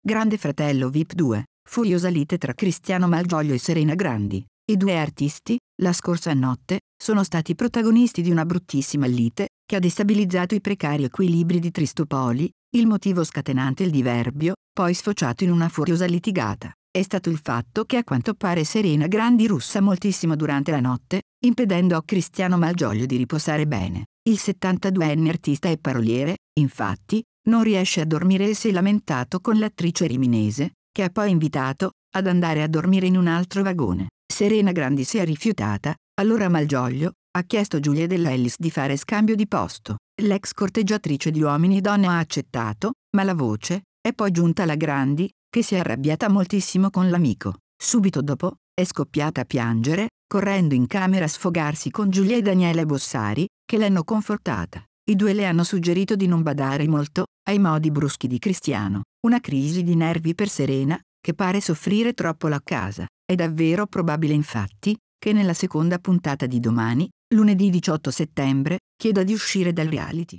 Grande Fratello VIP 2, furiosa lite tra Cristiano Malgioglio e Serena Grandi. I due artisti, la scorsa notte, sono stati protagonisti di una bruttissima lite, che ha destabilizzato i precari equilibri di Tristopoli, il motivo scatenante il diverbio, poi sfociato in una furiosa litigata è stato il fatto che a quanto pare Serena Grandi russa moltissimo durante la notte, impedendo a Cristiano Malgioglio di riposare bene. Il 72enne artista e paroliere, infatti, non riesce a dormire e si è lamentato con l'attrice riminese, che ha poi invitato ad andare a dormire in un altro vagone. Serena Grandi si è rifiutata, allora Malgioglio ha chiesto a Giulia Dell'Ellis di fare scambio di posto. L'ex corteggiatrice di uomini e donne ha accettato, ma la voce è poi giunta alla Grandi, che si è arrabbiata moltissimo con l'amico. Subito dopo, è scoppiata a piangere, correndo in camera a sfogarsi con Giulia e Daniele Bossari, che l'hanno confortata. I due le hanno suggerito di non badare molto ai modi bruschi di Cristiano, una crisi di nervi per Serena, che pare soffrire troppo la casa. È davvero probabile infatti che nella seconda puntata di domani, lunedì 18 settembre, chieda di uscire dal reality.